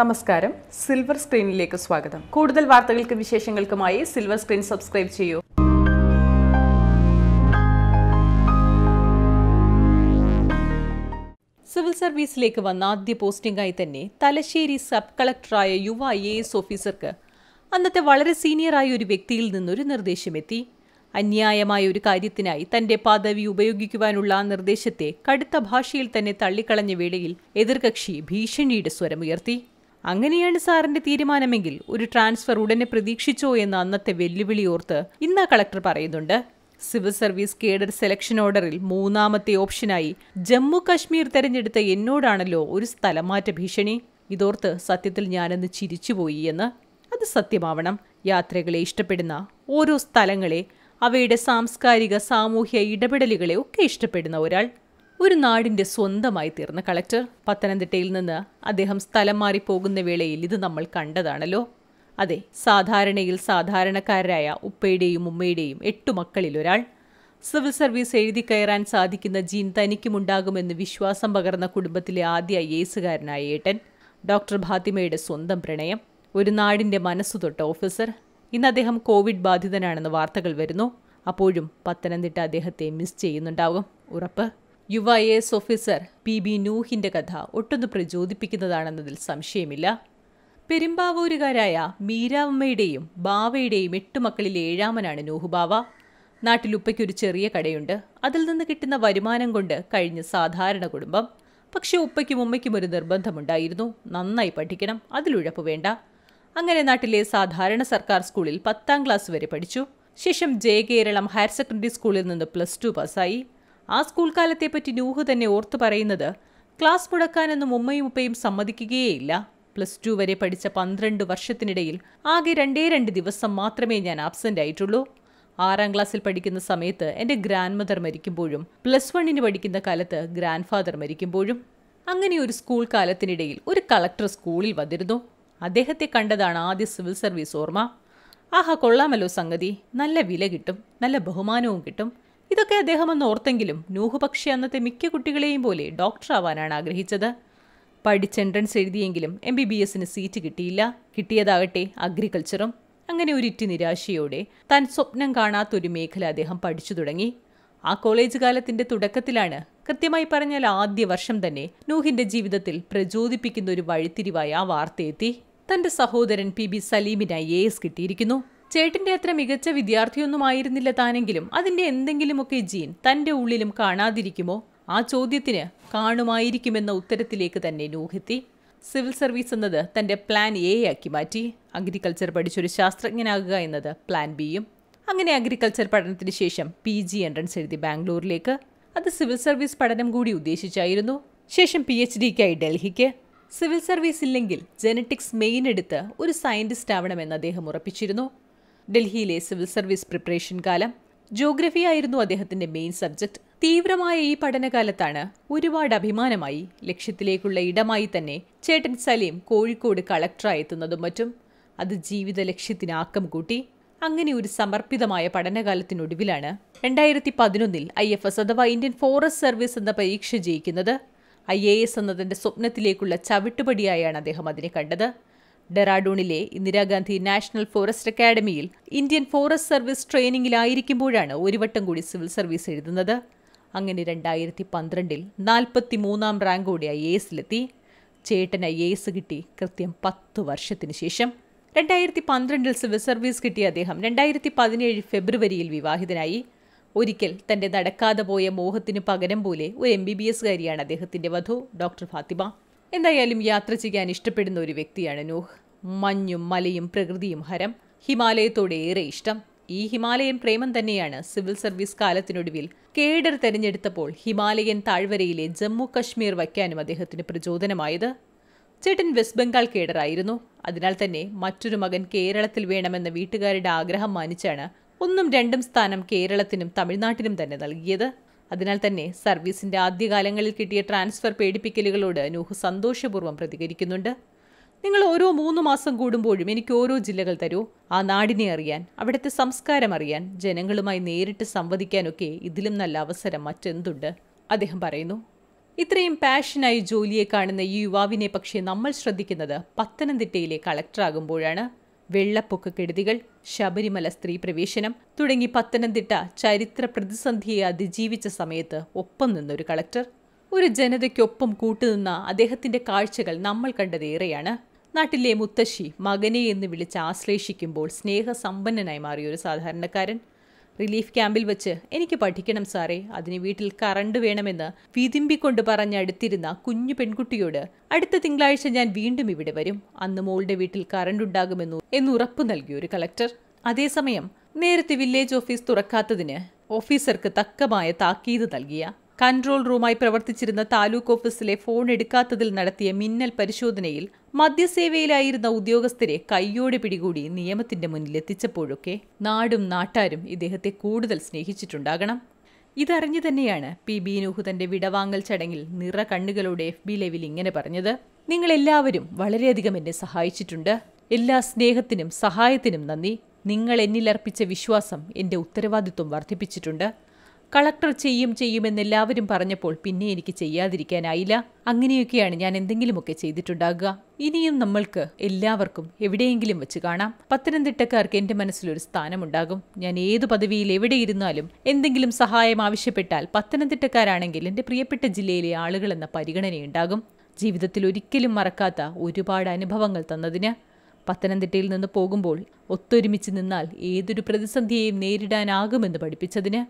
നമസ്കാരം സിൽവർ സ്ക്രീനിലേക്ക് സ്വാഗതം കൂടുതൽ വാർത്തകൾക്കും വിശേഷങ്ങൾക്കുമായി സിൽവർ സ്ക്രീൻ സബ്സ്ക്രൈബ് ചെയ്യൂ സിവിൽ സർവീസിലേക്ക് വന്ന ആദ്യ പോസ്റ്റിംഗായി തന്നെ തലശ്ശേരി സബ് കളക്ടറായ യുവ ഐ എ എസ് ഓഫീസർക്ക് അന്നത്തെ വളരെ സീനിയറായ ഒരു വ്യക്തിയിൽ നിന്നൊരു നിർദ്ദേശമെത്തി അന്യായമായ ഒരു കാര്യത്തിനായി തന്റെ പദവി ഉപയോഗിക്കുവാനുള്ള ആ നിർദ്ദേശത്തെ കടുത്ത ഭാഷയിൽ തന്നെ തള്ളിക്കളഞ്ഞ വേളയിൽ എതിർകക്ഷി ഭീഷണിയുടെ സ്വരമുയർത്തി അങ്ങനെയാണ് സാറിന്റെ തീരുമാനമെങ്കിൽ ഒരു ട്രാൻസ്ഫർ ഉടനെ പ്രതീക്ഷിച്ചോ എന്ന അന്നത്തെ വെല്ലുവിളി ഓർത്ത് ഇന്ന് കളക്ടർ പറയുന്നുണ്ട് സിവിൽ സർവീസ് കേഡർ സെലക്ഷൻ ഓർഡറിൽ മൂന്നാമത്തെ ഓപ്ഷനായി ജമ്മു കശ്മീർ തെരഞ്ഞെടുത്ത എന്നോടാണല്ലോ ഒരു സ്ഥലമാറ്റ ഭീഷണി ഇതോർത്ത് സത്യത്തിൽ ഞാനെന്ന് ചിരിച്ചുപോയി എന്ന് അത് സത്യമാവണം യാത്രകളെ ഇഷ്ടപ്പെടുന്ന ഓരോ സ്ഥലങ്ങളെ അവയുടെ സാംസ്കാരിക സാമൂഹ്യ ഇടപെടലുകളെ ഒക്കെ ഇഷ്ടപ്പെടുന്ന ഒരാൾ ഒരു നാടിൻ്റെ സ്വന്തമായി തീർന്ന കളക്ടർ പത്തനംതിട്ടയിൽ നിന്ന് അദ്ദേഹം സ്ഥലം മാറി പോകുന്ന വേളയിൽ ഇത് നമ്മൾ കണ്ടതാണല്ലോ അതെ സാധാരണയിൽ സാധാരണക്കാരായ ഉപ്പയുടെയും ഉമ്മയുടെയും എട്ടു ഒരാൾ സിവിൽ സർവീസ് എഴുതി കയറാൻ സാധിക്കുന്ന ജീൻ തനിക്കുമുണ്ടാകുമെന്ന് വിശ്വാസം പകർന്ന കുടുംബത്തിലെ ആദ്യ ഐ എസുകാരനായ ഏട്ടൻ ഡോക്ടർ ഭാത്തിമയുടെ സ്വന്തം പ്രണയം ഒരു നാടിൻ്റെ മനസ്സു തൊട്ട ഓഫീസർ ഇന്ന് അദ്ദേഹം കോവിഡ് ബാധിതനാണെന്ന് വാർത്തകൾ വരുന്നു അപ്പോഴും പത്തനംതിട്ട അദ്ദേഹത്തെ മിസ് ചെയ്യുന്നുണ്ടാകും ഉറപ്പ് യുവ I S officer P B നൂഹിന്റെ കഥ ഒട്ടൊന്ന് പ്രചോദിപ്പിക്കുന്നതാണെന്നതിൽ സംശയമില്ല പെരുമ്പാവൂരുകാരായ മീരാമ്മയുടെയും ബാവയുടെയും എട്ട് മക്കളിൽ ഏഴാമനാണ് നൂഹുബാവ ഉപ്പയ്ക്കൊരു ചെറിയ കടയുണ്ട് അതിൽ നിന്ന് കിട്ടുന്ന വരുമാനം കൊണ്ട് കഴിഞ്ഞ സാധാരണ കുടുംബം പക്ഷേ ഉപ്പയ്ക്കും ഉമ്മയ്ക്കും ഒരു നിർബന്ധമുണ്ടായിരുന്നു നന്നായി പഠിക്കണം അതിലുഴപ്പ് വേണ്ട അങ്ങനെ നാട്ടിലെ സാധാരണ സർക്കാർ സ്കൂളിൽ പത്താം ക്ലാസ് വരെ പഠിച്ചു ശേഷം ജയ കേരളം ഹയർ സെക്കൻഡറി സ്കൂളിൽ നിന്ന് പ്ലസ് ടു പാസ്സായി ആ സ്കൂൾ കാലത്തെപ്പറ്റി നൂഹ് തന്നെ ഓർത്തു പറയുന്നത് ക്ലാസ് മുടക്കാനൊന്നും ഉമ്മയും ഉപ്പയും സമ്മതിക്കുകയേയില്ല പ്ലസ് ടു വരെ പഠിച്ച പന്ത്രണ്ട് വർഷത്തിനിടയിൽ ആകെ രണ്ടേ രണ്ട് ദിവസം മാത്രമേ ഞാൻ ആബ്സെൻ്റ് ആയിട്ടുള്ളൂ ആറാം ക്ലാസ്സിൽ പഠിക്കുന്ന സമയത്ത് എൻ്റെ ഗ്രാൻഡ് മദർ മരിക്കുമ്പോഴും പ്ലസ് വണ്ണിന് പഠിക്കുന്ന കാലത്ത് ഗ്രാൻഡ് ഫാദർ മരിക്കുമ്പോഴും അങ്ങനെ ഒരു സ്കൂൾ കാലത്തിനിടയിൽ ഒരു കളക്ടർ സ്കൂളിൽ വന്നിരുന്നു അദ്ദേഹത്തെ കണ്ടതാണ് ആദ്യ സിവിൽ സർവീസ് ഓർമ്മ ആഹാ കൊള്ളാമല്ലോ സംഗതി നല്ല വില കിട്ടും നല്ല ബഹുമാനവും കിട്ടും ഇതൊക്കെ അദ്ദേഹം അന്ന് ഓർത്തെങ്കിലും നൂഹ് അന്നത്തെ മിക്ക കുട്ടികളെയും പോലെ ഡോക്ടറാവാനാണ് ആഗ്രഹിച്ചത് പഠിച്ച് എൻട്രൻസ് എഴുതിയെങ്കിലും എം ബി ബി എസിന് സീറ്റ് കിട്ടിയില്ല കിട്ടിയതാകട്ടെ അഗ്രികൾച്ചറും അങ്ങനെ ഒരിറ്റി നിരാശയോടെ താൻ സ്വപ്നം കാണാത്തൊരു മേഖല അദ്ദേഹം പഠിച്ചു തുടങ്ങി ആ കോളേജ് കാലത്തിൻ്റെ തുടക്കത്തിലാണ് കൃത്യമായി പറഞ്ഞാൽ ആദ്യ വർഷം തന്നെ നൂഹിൻ്റെ ജീവിതത്തിൽ പ്രചോദിപ്പിക്കുന്ന ഒരു വഴിത്തിരിവായ ആ വാർത്തയെത്തി തൻ്റെ സഹോദരൻ പി ബി സലീമിനായി എസ് കിട്ടിയിരിക്കുന്നു ചേട്ടന്റെ അത്ര മികച്ച ആയിരുന്നില്ല താനെങ്കിലും അതിന്റെ എന്തെങ്കിലുമൊക്കെ ജീൻ തന്റെ ഉള്ളിലും കാണാതിരിക്കുമോ ആ ചോദ്യത്തിന് കാണുമായിരിക്കുമെന്ന ഉത്തരത്തിലേക്ക് തന്നെ നൂഹെത്തി സിവിൽ സർവീസ് എന്നത് തന്റെ പ്ലാൻ എ ആക്കി മാറ്റി അഗ്രികൾച്ചർ പഠിച്ചൊരു ശാസ്ത്രജ്ഞനാകുക എന്നത് പ്ലാൻ ബിയും അങ്ങനെ അഗ്രികൾച്ചർ പഠനത്തിന് ശേഷം പി ജി എൻട്രൻസ് എഴുതി ബാംഗ്ലൂരിലേക്ക് അത് സിവിൽ സർവീസ് പഠനം കൂടി ഉദ്ദേശിച്ചായിരുന്നു ശേഷം പി എച്ച് ഡിക്കായി ഡൽഹിക്ക് സിവിൽ സർവീസ് ഇല്ലെങ്കിൽ ജനറ്റിക്സ് മെയിൻ എടുത്ത് ഒരു സയന്റിസ്റ്റ് ആവണമെന്ന് അദ്ദേഹം ഉറപ്പിച്ചിരുന്നു ഡൽഹിയിലെ സിവിൽ സർവീസ് പ്രിപ്പറേഷൻ കാലം ജോഗ്രഫി ആയിരുന്നു അദ്ദേഹത്തിന്റെ മെയിൻ സബ്ജക്റ്റ് തീവ്രമായ ഈ പഠനകാലത്താണ് ഒരുപാട് അഭിമാനമായി ലക്ഷ്യത്തിലേക്കുള്ള ഇടമായി തന്നെ ചേട്ടൻ സലീം കോഴിക്കോട് കളക്ടറായി എത്തുന്നതും മറ്റും അത് ജീവിത ലക്ഷ്യത്തിനാക്കം കൂട്ടി അങ്ങനെ ഒരു സമർപ്പിതമായ പഠനകാലത്തിനൊടുവിലാണ് രണ്ടായിരത്തി പതിനൊന്നിൽ ഐ എഫ് എസ് അഥവാ ഇന്ത്യൻ ഫോറസ്റ്റ് സർവീസ് എന്ന പരീക്ഷ ജയിക്കുന്നത് ഐ എ എസ് എന്നതിന്റെ സ്വപ്നത്തിലേക്കുള്ള ചവിട്ടുപടിയായാണ് അദ്ദേഹം അതിനെ കണ്ടത് ഡെറാഡൂണിലെ Indira Gandhi national forest അക്കാഡമിയിൽ Indian forest service ട്രെയിനിങ്ങിലായിരിക്കുമ്പോഴാണ് ഒരു വട്ടം കൂടി സിവിൽ സർവീസ് എഴുതുന്നത് അങ്ങനെ രണ്ടായിരത്തി പന്ത്രണ്ടിൽ നാൽപ്പത്തി മൂന്നാം റാങ്കോടെ ഐ എസിലെത്തി ചേട്ടൻ ഐ എ എസ് കിട്ടി കൃത്യം പത്ത് വർഷത്തിന് ശേഷം രണ്ടായിരത്തി പന്ത്രണ്ടിൽ സിവിൽ സർവീസ് കിട്ടിയ അദ്ദേഹം രണ്ടായിരത്തി പതിനേഴ് ഫെബ്രുവരിയിൽ വിവാഹിതനായി ഒരിക്കൽ തൻ്റെ നടക്കാതെ പോയ മോഹത്തിന് പകരം പോലെ ഒരു എം ബി ബി എസ് കാരിയാണ് അദ്ദേഹത്തിൻ്റെ വധു ഡോക്ടർ ഫാത്തിമ എന്തായാലും യാത്ര ചെയ്യാൻ ഇഷ്ടപ്പെടുന്ന ഒരു വ്യക്തിയാണ് നൂഹ് മഞ്ഞും മലയും പ്രകൃതിയും ഹരം ഹിമാലയത്തോട് ഏറെ ഇഷ്ടം ഈ ഹിമാലയൻ പ്രേമം തന്നെയാണ് സിവിൽ സർവീസ് കാലത്തിനൊടുവിൽ കേഡർ തെരഞ്ഞെടുത്തപ്പോൾ ഹിമാലയൻ താഴ്വരയിലെ ജമ്മു കശ്മീർ വയ്ക്കാനും അദ്ദേഹത്തിന് പ്രചോദനമായത് ചേട്ടൻ വെസ്റ്റ് ബംഗാൾ കേഡറായിരുന്നു അതിനാൽ തന്നെ മറ്റൊരു മകൻ കേരളത്തിൽ വേണമെന്ന വീട്ടുകാരുടെ ആഗ്രഹം മാനിച്ചാണ് ഒന്നും രണ്ടും സ്ഥാനം കേരളത്തിനും തമിഴ്നാട്ടിനും തന്നെ നൽകിയത് അതിനാൽ തന്നെ സർവീസിന്റെ ആദ്യകാലങ്ങളിൽ കിട്ടിയ ട്രാൻസ്ഫർ പേടിപ്പിക്കലുകളോട് നൂഹ് സന്തോഷപൂർവ്വം പ്രതികരിക്കുന്നുണ്ട് നിങ്ങൾ ഓരോ മൂന്ന് മാസം കൂടുമ്പോഴും എനിക്ക് ഓരോ ജില്ലകൾ തരൂ ആ നാടിനെ അറിയാൻ അവിടുത്തെ സംസ്കാരം അറിയാൻ ജനങ്ങളുമായി നേരിട്ട് സംവദിക്കാനൊക്കെ ഇതിലും നല്ല അവസരം മറ്റെന്തുണ്ട് അദ്ദേഹം പറയുന്നു ഇത്രയും പാഷനായി ജോലിയെ കാണുന്ന ഈ യുവാവിനെ പക്ഷേ നമ്മൾ ശ്രദ്ധിക്കുന്നത് പത്തനംതിട്ടയിലെ കളക്ടറാകുമ്പോഴാണ് വെള്ളപ്പൊക്ക കെടുതികൾ ശബരിമല സ്ത്രീ പ്രവേശനം തുടങ്ങി പത്തനംതിട്ട ചരിത്ര പ്രതിസന്ധിയെ അതിജീവിച്ച സമയത്ത് ഒപ്പം നിന്നൊരു കളക്ടർ ഒരു ജനതയ്ക്കൊപ്പം കൂട്ടുനിന്ന അദ്ദേഹത്തിന്റെ കാഴ്ചകൾ നമ്മൾ കണ്ടതേറെയാണ് നാട്ടിലെ മുത്തശ്ശി മകനെ എന്ന് വിളിച്ച് ആശ്ലേഷിക്കുമ്പോൾ സ്നേഹസമ്പന്നനായി മാറിയ ഒരു സാധാരണക്കാരൻ റിലീഫ് ക്യാമ്പിൽ വെച്ച് എനിക്ക് പഠിക്കണം സാറേ അതിന് വീട്ടിൽ കറണ്ട് വേണമെന്ന് വിതിമ്പിക്കൊണ്ട് പറഞ്ഞടുത്തിരുന്ന കുഞ്ഞു പെൺകുട്ടിയോട് അടുത്ത തിങ്കളാഴ്ച ഞാൻ വീണ്ടും ഇവിടെ വരും അന്ന് മോളുടെ വീട്ടിൽ കറണ്ട് ഉണ്ടാകുമെന്നു എന്ന് ഉറപ്പു നൽകി ഒരു കളക്ടർ അതേസമയം നേരത്തെ വില്ലേജ് ഓഫീസ് തുറക്കാത്തതിന് ഓഫീസർക്ക് തക്കമായ താക്കീത് നൽകിയ കൺട്രോൾ റൂമായി പ്രവർത്തിച്ചിരുന്ന താലൂക്ക് ഓഫീസിലെ ഫോൺ എടുക്കാത്തതിൽ നടത്തിയ മിന്നൽ പരിശോധനയിൽ മദ്യസേവയിലായിരുന്ന ഉദ്യോഗസ്ഥരെ കയ്യോടെ പിടികൂടി നിയമത്തിന്റെ മുന്നിൽ എത്തിച്ചപ്പോഴൊക്കെ നാടും നാട്ടാരും ഇദ്ദേഹത്തെ കൂടുതൽ സ്നേഹിച്ചിട്ടുണ്ടാകണം ഇതറിഞ്ഞു തന്നെയാണ് പി നൂഹു തന്റെ വിടവാങ്ങൽ ചടങ്ങിൽ നിറ കണ്ണുകളോടെ എഫ് ബി ലൈവിൽ ഇങ്ങനെ പറഞ്ഞത് നിങ്ങളെല്ലാവരും വളരെയധികം എന്നെ സഹായിച്ചിട്ടുണ്ട് എല്ലാ സ്നേഹത്തിനും സഹായത്തിനും നന്ദി നിങ്ങൾ എന്നിലർപ്പിച്ച വിശ്വാസം എൻ്റെ ഉത്തരവാദിത്വം വർദ്ധിപ്പിച്ചിട്ടുണ്ട് കളക്ടർ ചെയ്യും ചെയ്യുമെന്ന് എല്ലാവരും പറഞ്ഞപ്പോൾ പിന്നെ എനിക്ക് ചെയ്യാതിരിക്കാനായില്ല അങ്ങനെയൊക്കെയാണ് ഞാൻ എന്തെങ്കിലുമൊക്കെ ചെയ്തിട്ടുണ്ടാകുക ഇനിയും നമ്മൾക്ക് എല്ലാവർക്കും എവിടെയെങ്കിലും വെച്ച് കാണാം പത്തനംതിട്ടക്കാർക്ക് എൻ്റെ മനസ്സിലൊരു സ്ഥാനമുണ്ടാകും ഞാൻ ഏത് പദവിയിൽ എവിടെ ഇരുന്നാലും എന്തെങ്കിലും സഹായം ആവശ്യപ്പെട്ടാൽ പത്തനംതിട്ടക്കാരാണെങ്കിൽ എൻ്റെ പ്രിയപ്പെട്ട ജില്ലയിലെ ആളുകളെന്ന പരിഗണനയുണ്ടാകും ജീവിതത്തിൽ ഒരിക്കലും മറക്കാത്ത ഒരുപാട് അനുഭവങ്ങൾ തന്നതിന് പത്തനംതിട്ടയിൽ നിന്ന് പോകുമ്പോൾ ഒത്തൊരുമിച്ച് നിന്നാൽ ഏതൊരു പ്രതിസന്ധിയെയും നേരിടാനാകുമെന്ന് പഠിപ്പിച്ചതിന്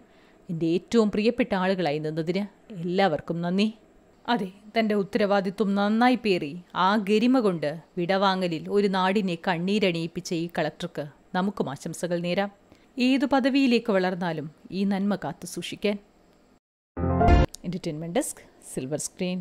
എൻ്റെ ഏറ്റവും പ്രിയപ്പെട്ട ആളുകളായി നിന്നതിന് എല്ലാവർക്കും നന്ദി അതെ തൻ്റെ ഉത്തരവാദിത്വം നന്നായി പേറി ആ ഗരിമ കൊണ്ട് വിടവാങ്ങലിൽ ഒരു നാടിനെ കണ്ണീരണിയിപ്പിച്ച ഈ കളക്ടർക്ക് നമുക്കും ആശംസകൾ നേരാം ഏത് പദവിയിലേക്ക് വളർന്നാലും ഈ നന്മ കാത്തു സൂക്ഷിക്കാൻ എൻ്റർടൈൻമെൻറ്റ് ഡെസ്ക് സിൽവർ സ്ക്രീൻ